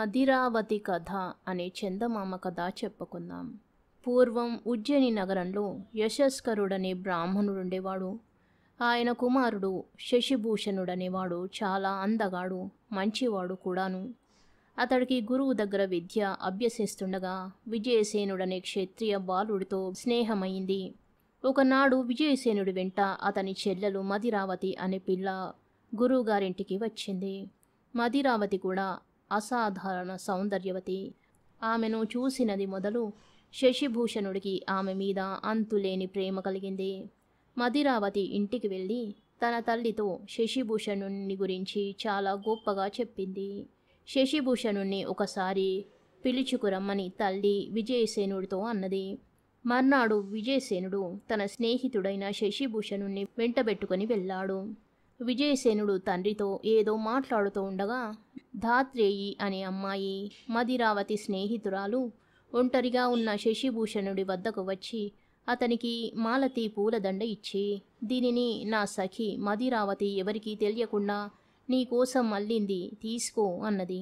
మధిరావతి కథ అనే చందమామ కథ చెప్పుకుందాం పూర్వం ఉజ్జయిని నగరంలో యశస్కరుడనే బ్రాహ్మణుడుండేవాడు ఆయన కుమారుడు శశిభూషణుడనేవాడు చాలా అందగాడు మంచివాడు కూడాను అతడికి గురువు దగ్గర విద్య అభ్యసిస్తుండగా విజయసేనుడనే క్షత్రియ బాలుడితో స్నేహమైంది ఒకనాడు విజయసేనుడి వెంట అతని చెల్లెలు మధిరావతి అనే పిల్ల గురువుగారింటికి వచ్చింది మధిరావతి కూడా అసాధారణ సౌందర్యవతి ఆమెను చూసినది మొదలు శశిభూషణుడికి ఆమె మీద అంతులేని ప్రేమ కలిగింది మదిరావతి ఇంటికి వెళ్ళి తన తల్లితో శశిభూషణుణ్ణి గురించి చాలా గొప్పగా చెప్పింది శశిభూషణుణ్ణి ఒకసారి పిలుచుకురమ్మని తల్లి విజయసేనుడితో అన్నది మర్నాడు విజయసేనుడు తన స్నేహితుడైన శశిభూషణుణ్ణి వెంటబెట్టుకుని వెళ్ళాడు విజయసేనుడు తండ్రితో ఏదో మాట్లాడుతూ ఉండగా ధాత్రేయి అనే అమ్మాయి మదిరావతి స్నేహితురాలు ఒంటరిగా ఉన్న శశిభూషణుడి వద్దకు వచ్చి అతనికి మాలతి పూలదండ ఇచ్చి దీనిని నా సఖి మదిరావతి ఎవరికీ తెలియకుండా నీకోసం కోసం మళ్ళింది తీసుకో అన్నది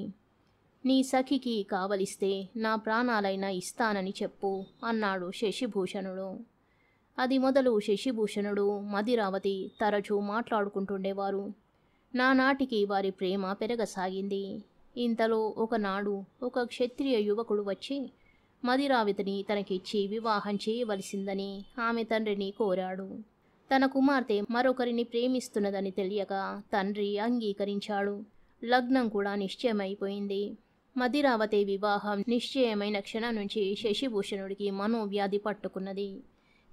నీ సఖికి కావలిస్తే నా ప్రాణాలైనా ఇస్తానని చెప్పు అన్నాడు శశిభూషణుడు అది మొదలు శశిభూషణుడు మదిరావతి తరచూ మాట్లాడుకుంటుండేవారు నానాటికి వారి ప్రేమ పెరగసాగింది ఇంతలో ఒకనాడు ఒక క్షత్రియ యువకుడు వచ్చి మదిరావితని తనకిచ్చి వివాహం చేయవలసిందని ఆమె తండ్రిని కోరాడు తన కుమార్తె మరొకరిని ప్రేమిస్తున్నదని తెలియక తండ్రి అంగీకరించాడు లగ్నం కూడా నిశ్చయమైపోయింది మదిరావతి వివాహం నిశ్చయమైన క్షణం నుంచి శశిభూషణుడికి మనోవ్యాధి పట్టుకున్నది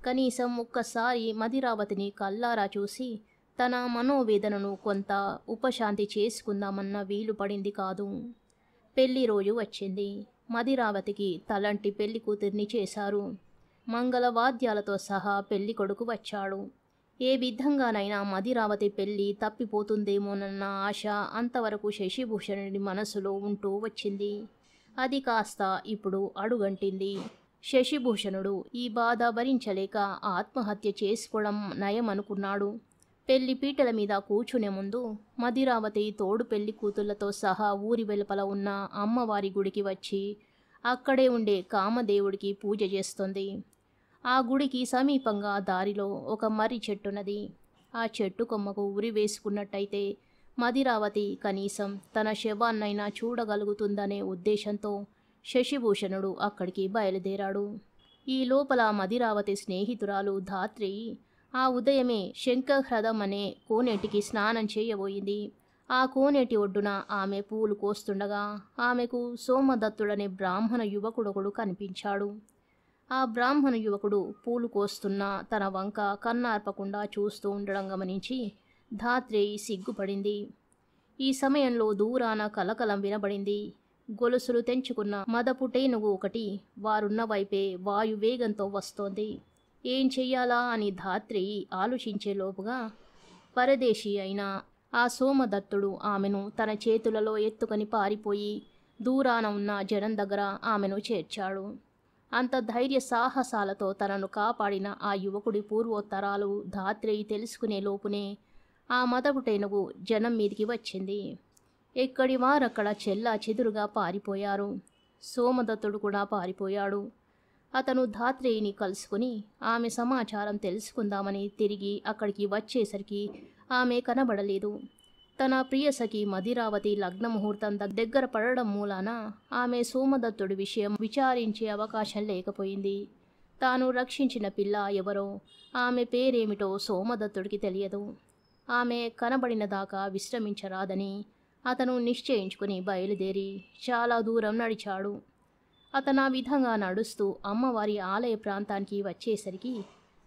కనీసం ఒక్కసారి మదిరావతిని కల్లారా చూసి తన మనోవేదనను కొంత ఉపశాంతి చేసుకుందామన్న వీలు పడింది కాదు పెళ్లి రోజు వచ్చింది మదిరావతికి తలంటి పెళ్లి కూతుర్ని చేశారు మంగళవాద్యాలతో సహా పెళ్లి కొడుకు వచ్చాడు ఏ విధంగానైనా మదిరావతి పెళ్లి తప్పిపోతుందేమోనన్న ఆశ అంతవరకు శశిభూషణుడి మనసులో ఉంటూ వచ్చింది అది కాస్త ఇప్పుడు అడుగంటింది శశిభూషణుడు ఈ బాధ భరించలేక ఆత్మహత్య చేసుకోవడం నయమనుకున్నాడు పెళ్లి పీటల మీద కూర్చునే ముందు మధిరావతి తోడు పెళ్లి కూతుళ్లతో సహా ఊరి వెలుపల ఉన్న అమ్మవారి గుడికి వచ్చి అక్కడే ఉండే కామదేవుడికి పూజ చేస్తుంది ఆ గుడికి సమీపంగా దారిలో ఒక మర్రి చెట్టున్నది ఆ చెట్టు కొమ్మకు ఉరి వేసుకున్నట్టయితే మధిరావతి కనీసం తన శవాన్నైనా చూడగలుగుతుందనే ఉద్దేశంతో శశిభూషణుడు అక్కడికి బయలుదేరాడు ఈ లోపల మధిరావతి స్నేహితురాలు ధాత్రి ఆ ఉదయమే శంఖహ్రదం అనే కోనేటికి స్నానం చేయబోయింది ఆ కోనేటి ఒడ్డున ఆమె పూలు కోస్తుండగా ఆమెకు సోమదత్తుడనే బ్రాహ్మణ యువకుడొకడు కనిపించాడు ఆ బ్రాహ్మణ యువకుడు పూలు కోస్తున్న తన వంక కన్నార్పకుండా చూస్తూ ఉండడం గమనించి ధాత్రేయి సిగ్గుపడింది ఈ సమయంలో దూరాన కలకలం వినబడింది గొలుసులు తెంచుకున్న మదపుటేనుగు ఒకటి వారున్న వైపే వాయువేగంతో వస్తోంది ఏం చెయ్యాలా అని ధాత్రి ఆలోచించేలోపుగా పరదేశీ అయిన ఆ సోమదత్తుడు ఆమెను తన చేతులలో ఎత్తుకొని పారిపోయి దూరాన ఉన్న జనం దగ్గర ఆమెను చేర్చాడు అంత ధైర్య సాహసాలతో తనను కాపాడిన ఆ యువకుడి పూర్వోత్తరాలు ధాత్రి తెలుసుకునే లోపునే ఆ మదపుటేనుగు జనం మీదికి వచ్చింది ఎక్కడి వారక్కడ చెల్లా చెదురుగా పారిపోయారు సోమదత్తుడు కూడా పారిపోయాడు అతను ధాత్రేయిని కలుసుకుని ఆమె సమాచారం తెలుసుకుందామని తిరిగి అక్కడికి వచ్చేసరికి ఆమె కనబడలేదు తన ప్రియసఖి మదిరావతి లగ్న ముహూర్తం దగ్గర పడడం మూలాన ఆమె సోమదత్తుడి విషయం విచారించే అవకాశం లేకపోయింది తాను రక్షించిన పిల్ల ఎవరో ఆమె పేరేమిటో సోమదత్తుడికి తెలియదు ఆమె కనబడిన దాకా విశ్రమించరాదని అతను నిశ్చయించుకుని బయలుదేరి చాలా దూరం నడిచాడు అతను ఆ విధంగా నడుస్తూ అమ్మవారి ఆలయ ప్రాంతానికి వచ్చేసరికి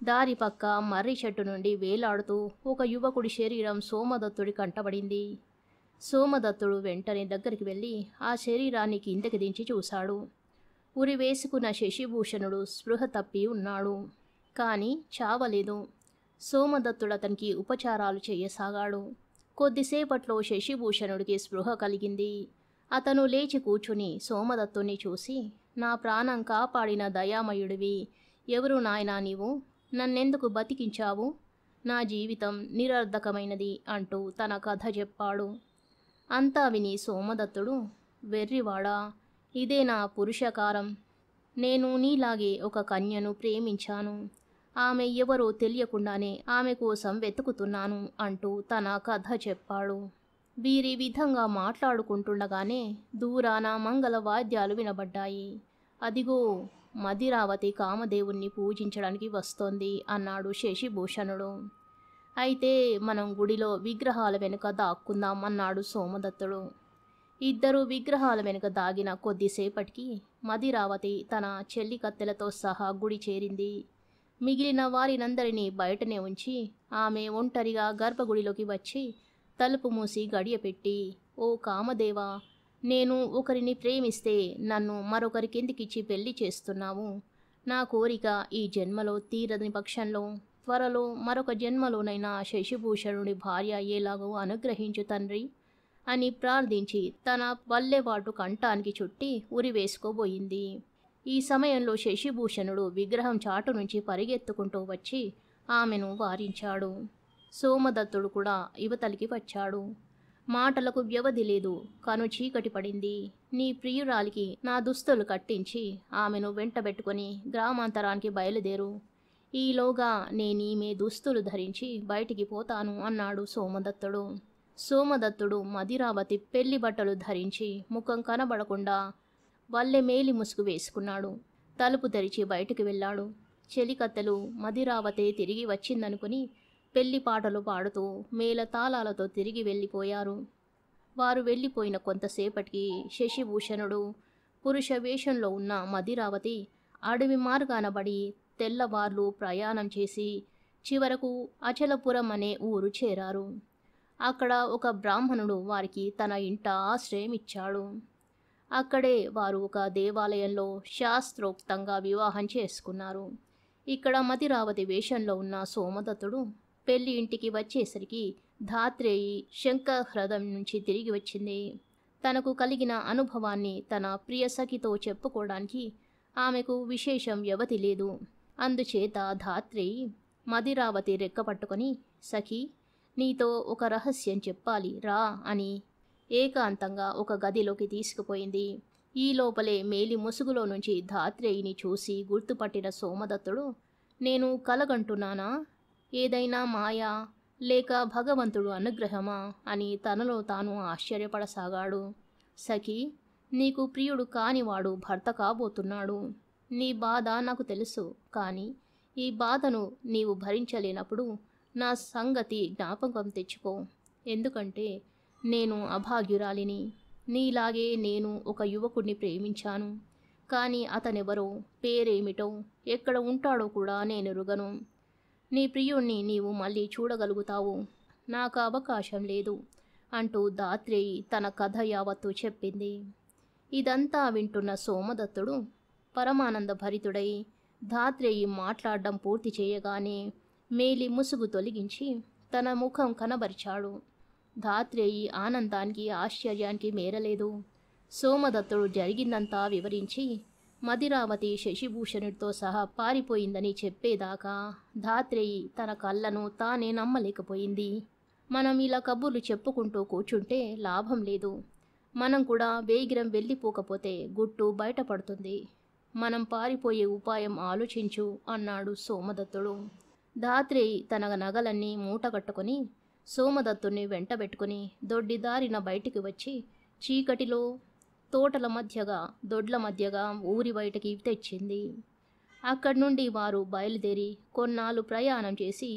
దారి పక్క మర్రి చెట్టు నుండి వేలాడుతూ ఒక యువకుడి శరీరం సోమదత్తుడి కంటబడింది సోమదత్తుడు వెంటనే దగ్గరికి వెళ్ళి ఆ శరీరాన్ని కిందకి దించి చూశాడు ఉరి వేసుకున్న శశిభూషణుడు స్పృహ తప్పి ఉన్నాడు కానీ చావలేదు సోమదత్తుడు అతనికి ఉపచారాలు చేయసాగాడు కొద్దిసేపట్లో శశిభూషణుడికి స్పృహ కలిగింది అతను లేచి కూర్చుని సోమదత్తుని చూసి నా ప్రాణం కాపాడిన దయామయుడివి ఎవరు నాయనా నీవు నన్నెందుకు బతికించావు నా జీవితం నిరర్ధకమైనది అంటూ తన కథ చెప్పాడు అంతా విని సోమదత్తుడు వెర్రివాడా ఇదే నా పురుషకారం నేను నీలాగే ఒక కన్యను ప్రేమించాను ఆమె ఎవరో తెలియకుండానే ఆమె కోసం వెతుకుతున్నాను అంటూ తన కథ చెప్పాడు వీరి విధంగా మాట్లాడుకుంటుండగానే దూరాన మంగళ వాద్యాలు వినబడ్డాయి అదిగో మదిరావతి కామదేవుణ్ణి పూజించడానికి వస్తోంది అన్నాడు శశిభూషణుడు అయితే మనం గుడిలో విగ్రహాల వెనుక దాక్కుందాం అన్నాడు సోమదత్తుడు ఇద్దరు విగ్రహాల వెనుక దాగిన కొద్దిసేపటికి మదిరావతి తన చెల్లికత్తెలతో సహా గుడి చేరింది మిగిలిన వారినందరినీ బయటనే ఉంచి ఆమె ఒంటరిగా గర్భగుడిలోకి వచ్చి తలుపు మూసి గడియపెట్టి ఓ కామదేవా నేను ఒకరిని ప్రేమిస్తే నన్ను మరొకరి కిందికిచ్చి పెళ్లి చేస్తున్నావు నా కోరిక ఈ జన్మలో తీరని పక్షంలో త్వరలో మరొక జన్మలోనైనా శశిభూషణుడి భార్య అయ్యేలాగో అనుగ్రహించు తండ్రి అని ప్రార్థించి తన పల్లెవాటు కంఠానికి చుట్టి ఉరివేసుకోబోయింది ఈ సమయంలో శశిభూషణుడు విగ్రహం చాటు నుంచి పరిగెత్తుకుంటూ వచ్చి ఆమెను వారించాడు సోమదత్తుడు కూడా యువతలికి వచ్చాడు మాటలకు వ్యవధి లేదు కను చీకటి పడింది నీ ప్రియురాలికి నా దుస్తులు కట్టించి ఆమెను వెంటబెట్టుకుని గ్రామాంతరానికి బయలుదేరు ఈలోగా నేనీమే దుస్తులు ధరించి బయటికి పోతాను అన్నాడు సోమదత్తుడు సోమదత్తుడు మదిరావతి పెళ్లి బట్టలు ధరించి ముఖం కనబడకుండా వల్లె మేలి ముసుగు వేసుకున్నాడు తలుపు తెరిచి బయటికి వెళ్ళాడు చెలికత్తెలు మదిరావతే తిరిగి వచ్చిందనుకుని పెళ్లి పాటలు పాడుతూ మేళతాళాలతో తిరిగి వెళ్ళిపోయారు వారు వెళ్ళిపోయిన కొంతసేపటికి శశిభూషణుడు పురుష వేషంలో ఉన్న మదిరావతి అడవి మార్గానబడి తెల్లవార్లు ప్రయాణం చేసి చివరకు అచలపురం అనే ఊరు చేరారు అక్కడ ఒక బ్రాహ్మణుడు వారికి తన ఇంట ఆశ్రయం ఇచ్చాడు అక్కడే వారు ఒక దేవాలయంలో శాస్త్రోక్తంగా వివాహం చేసుకున్నారు ఇక్కడ మతిరావతి వేషంలో ఉన్న సోమదత్తుడు పెళ్లి ఇంటికి వచ్చేసరికి ధాత్రేయి శంకర్ హ్రదం నుంచి తిరిగి వచ్చింది తనకు కలిగిన అనుభవాన్ని తన ప్రియ సఖితో చెప్పుకోవడానికి ఆమెకు విశేషం వ్యవధి లేదు అందుచేత ధాత్రేయి మదిరావతి రెక్కపట్టుకొని సఖి నీతో ఒక రహస్యం చెప్పాలి రా అని ఏకాంతంగా ఒక గదిలోకి తీసుకుపోయింది ఈ లోపలే మేలి ముసుగులో నుంచి ధాత్రేయిని చూసి గుర్తుపట్టిన సోమదత్తుడు నేను కలగంటున్నానా ఏదైనా మాయా లేక భగవంతుడు అనుగ్రహమా అని తనలో తాను ఆశ్చర్యపడసాగాడు సఖి నీకు ప్రియుడు కానివాడు భర్త కాబోతున్నాడు నీ బాధ నాకు తెలుసు కానీ ఈ బాధను నీవు భరించలేనప్పుడు నా సంగతి జ్ఞాపకం తెచ్చుకో ఎందుకంటే నేను అభాగ్యురాలిని నీలాగే నేను ఒక యువకుడిని ప్రేమించాను కానీ అతనెవరో పేరేమిటో ఎక్కడ ఉంటాడో కూడా నేను రుగను నీ ప్రియుణ్ణి నీవు మళ్ళీ చూడగలుగుతావు నాకు అవకాశం లేదు అంటూ దాత్రేయి తన కథ యావత్తు చెప్పింది ఇదంతా వింటున్న సోమదత్తుడు పరమానంద భరితుడై ధాత్రేయి మాట్లాడడం పూర్తి చేయగానే మేలి ముసుగు తొలగించి తన ముఖం కనబరిచాడు ధాత్రేయి ఆనందానికి ఆశ్చర్యానికి మేరలేదు సోమదత్తుడు జరిగిందంతా వివరించి మదిరావతి శశిభూషణుడితో సహా పారిపోయిందని చెప్పేదాకా ధాత్రేయి తన కళ్ళను తానే నమ్మలేకపోయింది మనం ఇలా కబుర్లు చెప్పుకుంటూ కూర్చుంటే లాభం లేదు మనం కూడా వేగిరం వెళ్ళిపోకపోతే గుట్టు బయటపడుతుంది మనం పారిపోయే ఉపాయం ఆలోచించు అన్నాడు సోమదత్తుడు ధాత్రేయి తన నగలన్నీ మూటగట్టుకుని సోమదత్తుని వెంటబెట్టుకుని దొడ్డిదారిన బయటికి వచ్చి చీకటిలో తోటల మధ్యగా దొడ్ల మధ్యగా ఊరి బయటకి తెచ్చింది అక్కడి నుండి వారు బయలుదేరి కొన్నాళ్ళు ప్రయాణం చేసి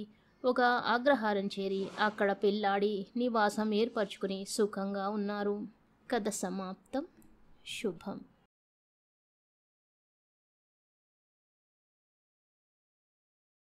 ఒక అగ్రహారం చేరి అక్కడ పెళ్ళాడి నివాసం ఏర్పరచుకుని సుఖంగా ఉన్నారు కథ సమాప్తం శుభం